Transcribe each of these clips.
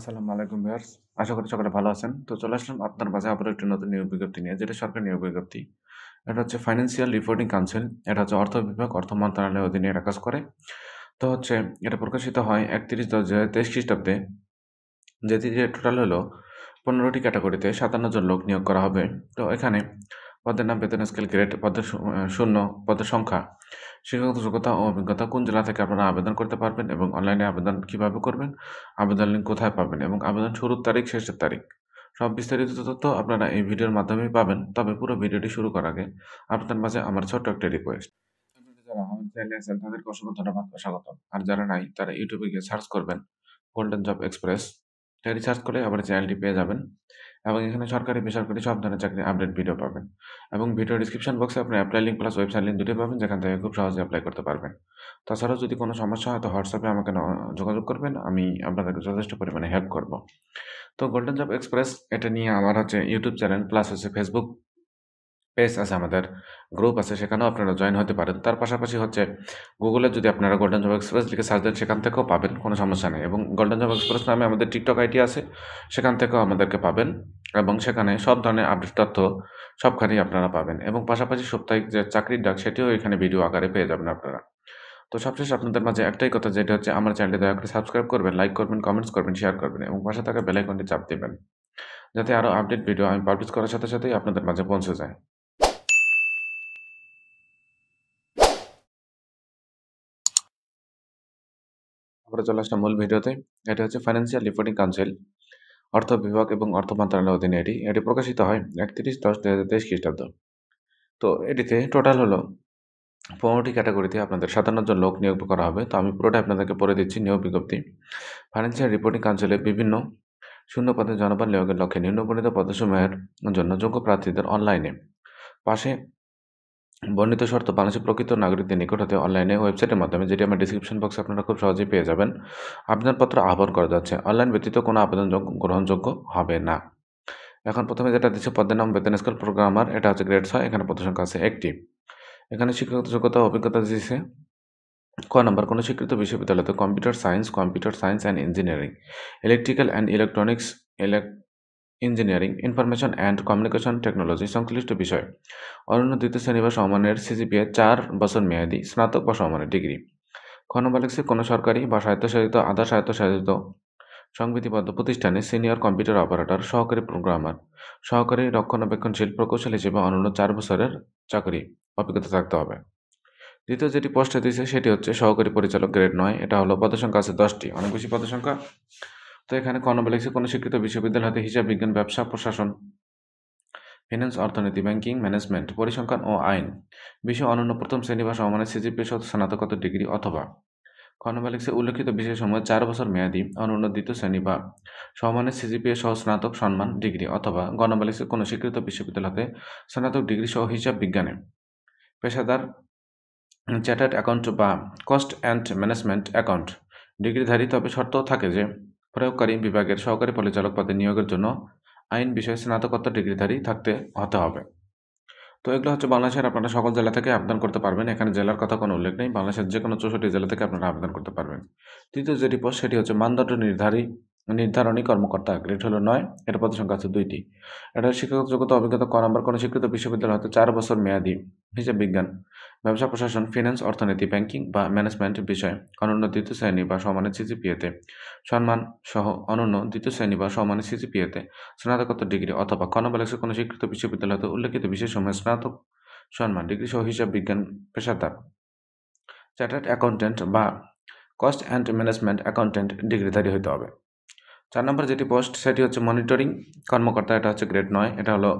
আসসালামু আলাইকুম ভিয়ার্স আশা করি সকলে ভালো আছেন তো চলে আসলাম আপনার মাঝে আবার একটি নতুন নিয়োগ বিজ্ঞপ্তি নিয়ে যেটা সরকারি নিয়োগ বিজ্ঞপ্তি এটা হচ্ছে ফাইন্যান্সিয়াল রিপোর্টিং কাউন্সিল এটা হচ্ছে অর্থ বিভাগ অর্থ মন্ত্রণালয়ের অধীনে এটা কাজ করে তো হচ্ছে এটা প্রকাশিত হয় একত্রিশ দশ দু হাজার তেইশ খ্রিস্টাব্দে যেটি যে টোটাল হলো পনেরোটি ক্যাটাগরিতে সাতান্ন জন লোক নিয়োগ করা হবে তো এখানে পদের নাম বেতন স্কেল গ্রেড পদের শূন্য পদের সংখ্যা শিক্ষাগত যোগ্যতা ও অভিজ্ঞতা কোন জেলা থেকে আপনারা আবেদন করতে পারবেন এবং অনলাইনে আবেদন কিভাবে করবেন আবেদন লিঙ্ক কোথায় পাবেন এবং আবেদন শুরুর তারিখ শেষের তারিখ সব বিস্তারিত তথ্য আপনারা এই ভিডিওর মাধ্যমেই পাবেন তবে পুরো ভিডিওটি শুরু করার আগে আপনাদের মাঝে আমার ছোট্ট একটা রিকোয়েস্ট যারা আমার চ্যানেলে আছেন তাদেরকে অসংখ্য ধন্যবাদ স্বাগত আর যারা নাই তারা ইউটিউবে গিয়ে সার্চ করবেন গোল্ডেন জব এক্সপ্রেস সেটি সার্চ করে চ্যানেলটি পেয়ে যাবেন এবং এখানে সরকারি বেসরকারি সব ধরনের চাকরির আপডেট ভিডিও পাবেন এবং ভিডিও ডিসক্রিপশন বক্সে আপনি apply link plus website link দুটোই পাবেন যেখান থেকে খুব সহজে অ্যাপ্লাই করতে পারবেন তাছাড়াও যদি কোনো সমস্যা হয় তো হোয়াটসঅ্যাপে আমাকে যোগাযোগ করবেন আমি আপনাদেরকে যথেষ্ট পরিমাণে হেল্প করব তো গোল্ডেন জব এক্সপ্রেস এটা নিয়ে আমার হচ্ছে ইউটিউব চ্যানেল প্লাস হচ্ছে ফেসবুক পেজ আছে আমাদের গ্রুপ আছে সেখানেও আপনারা জয়েন হতে পারেন তার পাশাপাশি হচ্ছে গুগলে যদি আপনারা গোল্ডেন জব এক্সপ্রেস লিখে সার্চ দেন সেখান থেকেও পাবেন কোনো সমস্যা নেই এবং গোল্ডেন জব এক্সপ্রেস নামে আমাদের টিকটক আইডি আছে সেখান থেকেও আমাদেরকে পাবেন এবং সেখানে সব ধরনের আপডেট তথ্য সবখানেই আপনারা পাবেন এবং পাশাপাশি সাপ্তাহিক যে চাকরির ডাক সেটিও এখানে ভিডিও আকারে পেয়ে যাবেন আপনারা তো সবশেষ আপনাদের মাঝে একটাই কথা যেটা হচ্ছে আমার চ্যানেলটি দয়া করে সাবস্ক্রাইব করবেন লাইক করবেন কমেন্টস করবেন শেয়ার করবেন এবং পাশে থাকা বেলাইকনটি চাপ দেবেন যাতে আরও আপডেট ভিডিও আমি পাবলিশ করার সাথে সাথেই আপনাদের মাঝে পৌঁছে যায় আমরা চলে আসলাম মূল ভিডিওতে এটা হচ্ছে ফাইন্যান্সিয়াল রিপোর্টিং কাউন্সিল অর্থ বিভাগ এবং অর্থ মন্ত্রণালয়ের অধীনে এটি এটি প্রকাশিত হয় একত্রিশ দশ দু হাজার তেইশ খ্রিস্টাব্দ তো এটিতে টোটাল হলো পনেরোটি ক্যাটাগরিতে আপনাদের সাতান্ন জন লোক নিয়োগ করা হবে তো আমি পুরোটা আপনাদেরকে পড়ে দিচ্ছি নিয়োগ বিজ্ঞপ্তি ফাইন্যান্সিয়াল রিপোর্টিং কাউন্সিলে বিভিন্ন শূন্য পদে জনপদ নিয়োগের লক্ষ্যে নিম্নপণিত পদসমূহের জন্য যোগ্য প্রার্থীদের অনলাইনে পাশে বর্ণিত শর্ত বাংলাদেশের প্রকৃত নাগরিকদের নিকট হতে অনলাইনে ওয়েবসাইটের মাধ্যমে যেটি আমার ডিসক্রিপশন বক্সে আপনারা খুব সহজেই পেয়ে যাবেন আবেদনপত্র আহ্বান করা যাচ্ছে অনলাইন ব্যতীত কোনো আবেদন গ্রহণযোগ্য হবে না এখন প্রথমে যেটা দিচ্ছে পদ্মের নাম বেতন স্কেল প্রোগ্রামার এটা হচ্ছে গ্রেড ছয় এখানে পদের সংখ্যা আছে একটি এখানে শিক্ষাগত যোগ্যতা অভিজ্ঞতা দিয়েছে ক নম্বর কোনো স্বীকৃত বিশ্ববিদ্যালয়তে computer science computer science and engineering electrical and electronics ইলেক engineering information and communication technology সংশ্লিষ্ট বিষয় অনন্য দ্বিতীয় শ্রেণী বা সমমানের সিজিপিএ চার বছর মেয়াদি স্নাতক বা সমমানের ডিগ্রি খনবালেক্সে কোনো সরকারি বা স্বায়ত্তশাসিত আধা স্বায়ত্তশাসিত সংবিধিবদ্ধ প্রতিষ্ঠানে সিনিয়র কম্পিউটার অপারেটর সহকারী প্রোগ্রামার সহকারী রক্ষণাবেক্ষণশীল প্রকৌশল হিসেবে অনন্য চার বছরের চাকরি অভিজ্ঞতা থাকতে হবে দ্বিতীয় যেটি পোস্টে দিয়েছে সেটি হচ্ছে সহকারী পরিচালক গ্রেড নয় এটা হলো পদসংখ্যা আছে দশটি অনেক বেশি পদসংখ্যা তো এখানে ক কোনো স্বীকৃত বিশ্ববিদ্যালয় হতে হিসাব বিজ্ঞান ব্যবসা প্রশাসন ফিনান্স অর্থনীতি ব্যাংকিং ম্যানেজমেন্ট পরিসংখ্যান ও আইন বিশ্ব অনন্য প্রথম শ্রেণী বা সমানে সিজি পেশত স্নাতকোত্তর ডিগ্রি অথবা কর্ণবালিক্সে উল্লেখিত বিষয় সময় চার বছর মেয়াদী অনন্য দ্বিতীয় শ্রেণী বা সমানের সিজিপিএ সহ স্নাতক সম্মান ডিগ্রি অথবা গণবালিক্সে কোনো স্বীকৃত বিশ্ববিদ্যালয়তে স্নাতক ডিগ্রি সহ হিসাব বিজ্ঞানে পেশাদার চার্টার্ড অ্যাকাউন্ট বা কস্ট অ্যান্ড ম্যানেজমেন্ট অ্যাকাউন্ট ডিগ্রিধারী তবে শর্ত থাকে যে প্রয়োগকারী বিভাগের সহকারী পরিচালক পদে নিয়োগের জন্য আইন বিষয়ে স্নাতকোত্তর ডিগ্রিধারী থাকতে হতে হবে তো এগুলো হচ্ছে বাংলাদেশের আপনারা সকল জেলা থেকে আবেদন করতে পারবেন এখানে জেলার কথা কোনো উল্লেখ নেই বাংলাদেশের যে কোনো চৌষট্টি জেলা থেকে আপনারা আবেদন করতে পারবেন তৃতীয় যেটি পোস্ট সেটি হচ্ছে মানদণ্ড নির্ধারী নির্ধারণী কর্মকর্তা গ্রেড হলো নয় এটা পদ সংখ্যা আছে দুইটি এটা শিক্ষাগত যোগ্যতা অভিজ্ঞতা ক নম্বর কোনো স্বীকৃত বিশ্ববিদ্যালয় হতে চার বছর মেয়াদী হিসাব বিজ্ঞান ব্যবসা প্রশাসন ফিন্যান্স অর্থনীতি ব্যাংকিং বা ম্যানেজমেন্ট বিষয় অনন্য দ্বিতীয় শ্রেণী বা সমানের সিজিপিএতে সম্মান সহ অনন্য দ্বিতীয় শ্রেণী বা সমানের সিজিপিএতে স্নাতকোত্তর ডিগ্রি অথবা কনবালেক্সে কোনো স্বীকৃত বিশ্ববিদ্যালয় হয়তো উল্লেখিত বিশেষ সময় স্নাতক সম্মান ডিগ্রি সহ হিসাব বিজ্ঞান পেশাদার চার্টার্ড অ্যাকাউন্ট্যান্ট বা কস্ট অ্যান্ড ম্যানেজমেন্ট অ্যাকাউন্ট্যান্ট ডিগ্রিধারী হইতে হবে চার নম্বর যেটি পোস্ট সেটি হচ্ছে মনিটরিং কর্মকর্তা এটা হচ্ছে গ্রেড নয় এটা হলো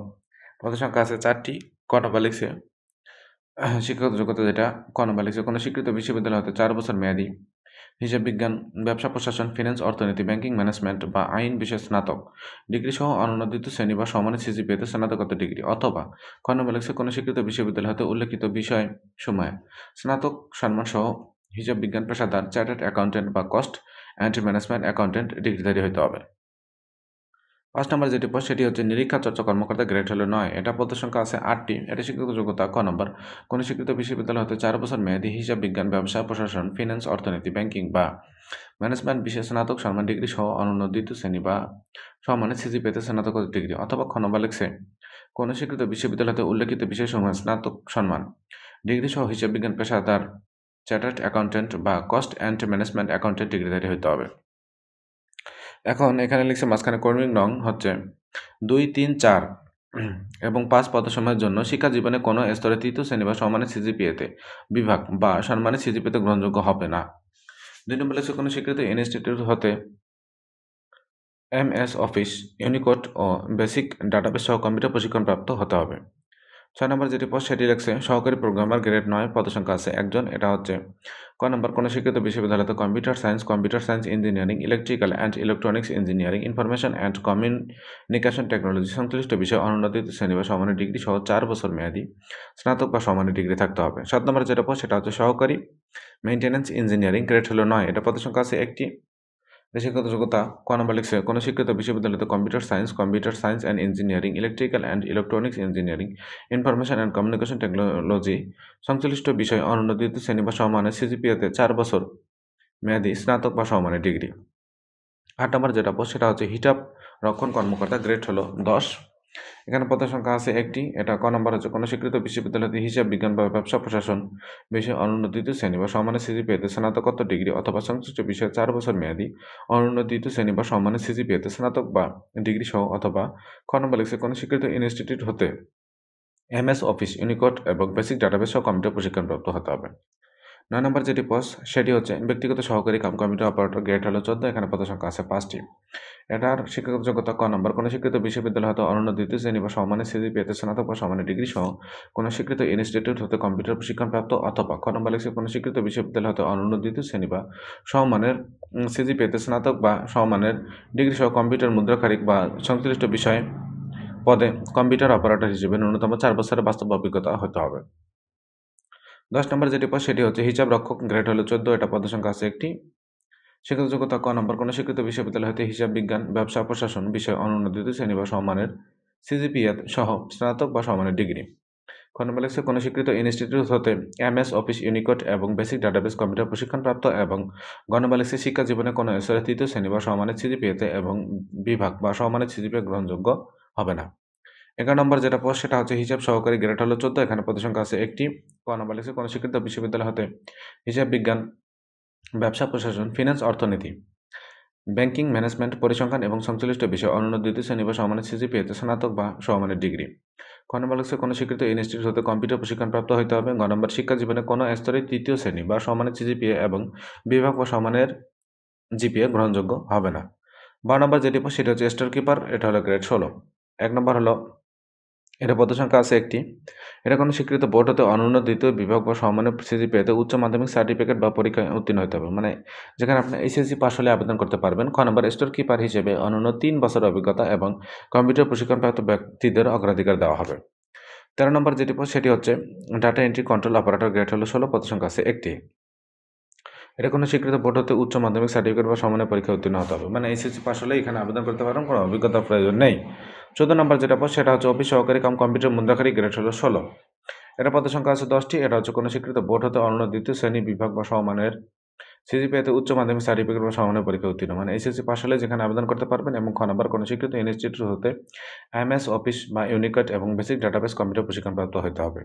পদসংখ্যা আছে চারটি কনবা লিখছে শিক্ষক যোগ্যতা যেটা কনবা কোনো স্বীকৃত বিশ্ববিদ্যালয় হতে চার বছর মেয়াদি হিসাব বিজ্ঞান ব্যবসা প্রশাসন ফিন্যান্স অর্থনীতি ব্যাংকিং ম্যানেজমেন্ট বা আইন বিশেষ স্নাতক ডিগ্রি সহ অনুমোদিত শ্রেণী বা সমানের পেতে স্নাতকত্ব ডিগ্রি অথবা কনবা কোনো স্বীকৃত বিশ্ববিদ্যালয় হতে উল্লেখিত বিষয় সময়ে স্নাতক সম্মান সহ হিসাব বিজ্ঞান পেশাদার চার্টার্ড অ্যাকাউন্টেন্ট বা কস্ট অ্যান্ড ম্যানেজমেন্ট অ্যাকাউন্টেন্ট ডিগ্রিধারী হতে হবে পাঁচ নম্বর যেটি পদ সেটি হচ্ছে নিরীক্ষা চর্চা কর্মকর্তা গ্রেড হলো নয় এটা পদের সংখ্যা আছে আটটি এটা স্বীকৃত যোগ্যতা ক নম্বর কোনো স্বীকৃত বিশ্ববিদ্যালয় হতে চার বছর মেয়াদী হিসাব বিজ্ঞান ব্যবসা প্রশাসন ফিন্যান্স অর্থনীতি ব্যাংকিং বা ম্যানেজমেন্ট বিশেষ স্নাতক সম্মান ডিগ্রি সহ অনন্য দ্বিতীয় শ্রেণী বা সম্মানে সিজি পেতে স্নাতক ডিগ্রি অথবা খ নম্বর লিখছে কোনো স্বীকৃত বিশ্ববিদ্যালয়তে উল্লেখিত বিশেষ বিষয়সমূহে স্নাতক সম্মান ডিগ্রি সহ হিসাব বিজ্ঞান পেশাদার চার্টার্ড অ্যাকাউন্ট্যান্ট বা কস্ট অ্যান্ড ম্যানেজমেন্ট অ্যাকাউন্টেন্ট ডিগ্রিধারী হতে হবে এখন এখানে লিখছে মাঝখানে কর্মীর নং হচ্ছে দুই তিন চার এবং পাঁচ পদসময়ের জন্য শিক্ষা জীবনে কোনো স্তরে তৃতীয় শ্রেণী বা সম্মানের সিজিপিএতে বিভাগ বা সম্মানের সিজিপিএতে গ্রহণযোগ্য হবে না দুই নম্বর লিখছে কোনো স্বীকৃত ইনস্টিটিউট হতে এম এস অফিস ইউনিকোড ও বেসিক ডাটাবেস সহ কম্পিউটার প্রশিক্ষণপ্রাপ্ত হতে হবে ছয় নম্বর যেটি পোস্ট সেটি লেগছে সহকারী প্রোগ্রামার গ্রেড নয় পদসংখ্যা আছে একজন এটা হচ্ছে ক নম্বর কোনো শিক্ষিত বিশ্ববিদ্যালয়তে computer science computer science engineering electrical and electronics engineering information and communication technology সংশ্লিষ্ট বিষয়ে অনুন্নতি শ্রেণী বা সমানের ডিগ্রি সহ চার বছর মেয়াদী স্নাতক বা সমানের ডিগ্রি থাকতে হবে সাত নম্বর যেটা পোস্ট সেটা হচ্ছে সহকারী মেইনটেন্যান্স ইঞ্জিনিয়ারিং গ্রেড হলো নয় এটা পদসংখ্যা আছে একটি শিক্ষাগত যোগ্যতা ক নম্বর লিখছে কোনো শিক্ষিত বিশ্ববিদ্যালয়তে computer science computer science and engineering electrical and electronics engineering information and communication technology সংশ্লিষ্ট বিষয় অনন্য দ্বিতীয় শ্রেণী বা সমানে সিজিপিএতে চার বছর মেয়াদী স্নাতক বা সমমানের ডিগ্রি আট নম্বর যেটা সেটা হচ্ছে হিটাপ রক্ষণ কর্মকর্তা গ্রেড হলো দশ এখানে পদের সংখ্যা আছে একটি এটা ক নম্বর হচ্ছে কোনো স্বীকৃত বিশ্ববিদ্যালয় হিসাব বিজ্ঞান বা ব্যবসা প্রশাসন বিষয়ে অনুন্নতিত শ্রেণী বা সমানের সিজি পেতে স্নাতকোত্তর ডিগ্রি অথবা সংশ্লিষ্ট বিষয়ে চার বছর মেয়াদি অনুন্নতিত শ্রেণী বা সমানের সিজি পেয়েতে স্নাতক বা ডিগ্রি সহ অথবা ক নম্বর লিখছে কোনো স্বীকৃত ইনস্টিটিউট হতে এমএস অফিস ইউনিকট এবং বেসিক ডাটাবেস সহ কম্পিউটার প্রশিক্ষণপ্রাপ্ত হতে হবে নয় নম্বর যেটি পোস্ট সেটি হচ্ছে ব্যক্তিগত সহকারী কাম কমিটি অপারেটর গ্রেড হলো চোদ্দ এখানে পদসংখ্যা আছে পাঁচটি এটার শিক্ষাগত যোগ্যতা ক নম্বর কোনো স্বীকৃত বিশ্ববিদ্যালয় হতে অনন্য দ্বিতীয় শ্রেণী বা সমানে সিজিপিএতে স্নাতক বা সমানে ডিগ্রি সহ কোনো স্বীকৃত ইনস্টিটিউট হতে কম্পিউটার প্রাপ্ত অথবা ক নম্বর লিখছে কোনো স্বীকৃত বিশ্ববিদ্যালয় হতে অনন্য দ্বিতীয় শ্রেণী বা সমানের সিজিপিএতে স্নাতক বা সমানের ডিগ্রি সহ কম্পিউটার মুদ্রাকারিক বা সংশ্লিষ্ট বিষয়ে পদে কম্পিউটার অপারেটর হিসেবে ন্যূনতম চার বছরের বাস্তব অভিজ্ঞতা হতে হবে দশ নম্বর যেটি পদ সেটি হচ্ছে হিসাব রক্ষক গ্রেড হলো চোদ্দ এটা সংখ্যা আছে একটি শিক্ষাগত যোগ্যতা ক নম্বর কোনো স্বীকৃত বিশ্ববিদ্যালয় হতে হিসাব বিজ্ঞান ব্যবসা প্রশাসন বিষয় অনুন্নতিত শ্রেণী বা সম্মানের সিজিপিএ সহ স্নাতক বা সম্মানের ডিগ্রি খ নম্বর লিখছে কোনো স্বীকৃত ইনস্টিটিউট হতে এম এস অফিস ইউনিকোড এবং বেসিক ডাটাবেস কম্পিউটার প্রশিক্ষণপ্রাপ্ত এবং গ সে লিখছে শিক্ষা জীবনে কোনো স্তরে তৃতীয় শ্রেণী বা সমানের সিজিপিএতে এবং বিভাগ বা সমানের সিজিপিএ গ্রহণযোগ্য হবে না এগারো নম্বর যেটা পোস্ট সেটা হচ্ছে হিসাব সহকারী গ্রেড হলো চোদ্দ এখানে পদসংখ্যা আছে একটি ক নম্বর লিখছে কোনো স্বীকৃত বিশ্ববিদ্যালয় হতে হিসাব বিজ্ঞান ব্যবসা প্রশাসন ফিন্যান্স অর্থনীতি ব্যাংকিং ম্যানেজমেন্ট পরিসংখ্যান এবং সংশ্লিষ্ট বিষয় অন্যান্য দ্বিতীয় শ্রেণী বা সমানের সিজিপিএতে স্নাতক বা সমানের ডিগ্রি ক নম্বর লিখছে কোনো স্বীকৃত ইনস্টিটিউট হতে কম্পিউটার প্রাপ্ত হতে হবে গ নম্বর শিক্ষা জীবনে কোনো স্তরে তৃতীয় শ্রেণী বা সমানের সিজিপিএ এবং বিভাগ বা সমানের জিপিএ গ্রহণযোগ্য হবে না বারো নম্বর যেটি সেটা হচ্ছে স্টোর কিপার এটা হলো গ্রেড ষোলো এক নম্বর হলো এটা সংখ্যা আছে একটি এটা কোনো স্বীকৃত বোর্ড হতে অনুন্নত দ্বিতীয় বিভাগ বা সম্মানের সিজি পেতে উচ্চ মাধ্যমিক সার্টিফিকেট বা পরীক্ষায় উত্তীর্ণ হতে হবে মানে যেখানে আপনি এসএসসি পাস হলে আবেদন করতে পারবেন খ নম্বর স্টোর কিপার হিসেবে অনন্য তিন বছর অভিজ্ঞতা এবং কম্পিউটার প্রশিক্ষণপ্রাপ্ত ব্যক্তিদের অগ্রাধিকার দেওয়া হবে তেরো নম্বর যেটি পদ সেটি হচ্ছে data entry control operator grade হলো ষোলো সংখ্যা আছে একটি এটা কোনো স্বীকৃত বোর্ড হতে উচ্চ মাধ্যমিক সার্টিফিকেট বা সমানের পরীক্ষা উত্তীর্ণ হতে হবে মানে এইচএসসি পাস হলে এখানে আবেদন করতে পারবেন কোনো অভিজ্ঞতা প্রয়োজন নেই চোদ্দ নম্বর যেটা পদ সেটা হচ্ছে অফিস সহকারী কাম কম্পিউটার মুদ্রাকারী গ্রেড হলো ষোলো এটা পদের সংখ্যা আছে দশটি এটা হচ্ছে কোনো স্বীকৃত বোর্ড হতে অন্য দ্বিতীয় শ্রেণী বিভাগ বা সমানের সিজিপিএতে উচ্চ মাধ্যমিক সার্টিফিকেট বা সমানের পরীক্ষা উত্তীর্ণ মানে এসএসসি পাশ হলে যেখানে আবেদন করতে পারবেন এবং খ নম্বর কোনো স্বীকৃত ইনস্টিটিউট হতে এমএস অফিস বা ইউনিকট এবং বেসিক ডাটাবেস কম্পিউটার প্রশিক্ষণপ্রাপ্ত হতে হবে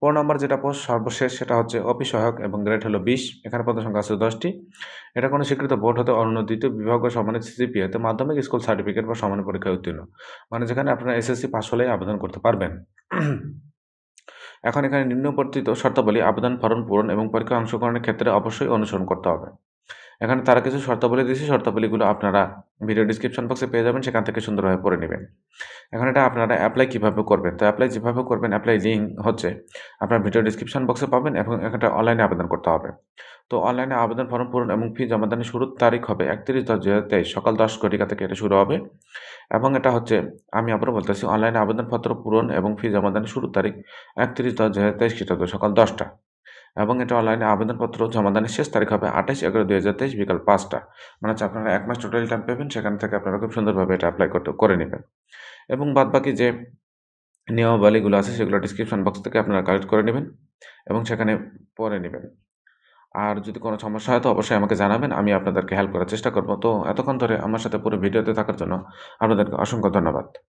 পনেরো নম্বর যেটা পোস্ট সর্বশেষ সেটা হচ্ছে অপি সহায়ক এবং গ্রেড হলো বিশ এখানে পদ সংখ্যা আছে দশটি এটা কোনো স্বীকৃত বোর্ড হতে অনুমোদিত বিভাগ বা সমানের সিসিপি হতে মাধ্যমিক স্কুল সার্টিফিকেট বা সমান পরীক্ষায় উত্তীর্ণ মানে যেখানে আপনারা এসএসসি পাস হলেই আবেদন করতে পারবেন এখন এখানে নিম্নবর্তিত শর্তাবলী আবেদন ফরম পূরণ এবং পরীক্ষা অংশগ্রহণের ক্ষেত্রে অবশ্যই অনুসরণ করতে হবে এখানে তারা কিছু শর্তাবলী দিয়েছে শর্তাবলীগুলো আপনারা ভিডিও ডিসক্রিপশন বক্সে পেয়ে যাবেন সেখান থেকে সুন্দরভাবে পড়ে নেবেন এখন এটা আপনারা অ্যাপ্লাই কীভাবে করবেন তো অ্যাপ্লাই যেভাবে করবেন অ্যাপ্লাই লিঙ্ক হচ্ছে আপনার ভিডিও ডিসক্রিপশন বক্সে পাবেন এবং এখানটা অনলাইনে আবেদন করতে হবে তো অনলাইনে আবেদন ফর্ম পূরণ এবং ফি জমাদানের শুরুর তারিখ হবে একত্রিশ দশ দু হাজার তেইশ সকাল দশ ঘটিকা থেকে এটা শুরু হবে এবং এটা হচ্ছে আমি আবারও বলতেছি অনলাইনে আবেদনপত্র পূরণ এবং ফি জমাদানের শুরুর তারিখ একত্রিশ দশ দু হাজার তেইশ খ্রিস্টাব্দ সকাল দশটা এবং এটা অনলাইনে আবেদনপত্র জমাদানের শেষ তারিখ হবে আঠাশ এগারো দুই হাজার তেইশ বিকাল পাঁচটা মানে হচ্ছে আপনারা এক মাস টোটাল টাইম পাবেন সেখান থেকে আপনারা খুব সুন্দরভাবে এটা অ্যাপ্লাই করতে করে নেবেন এবং বাদবাকি যে নিয়মাবলীগুলো আছে সেগুলো ডিসক্রিপশন বক্স থেকে আপনারা কালেক্ট করে নেবেন এবং সেখানে পরে নেবেন আর যদি কোনো সমস্যা হয় তো অবশ্যই আমাকে জানাবেন আমি আপনাদেরকে হেল্প করার চেষ্টা করবো তো এতক্ষণ ধরে আমার সাথে পুরো ভিডিওতে থাকার জন্য আপনাদেরকে অসংখ্য ধন্যবাদ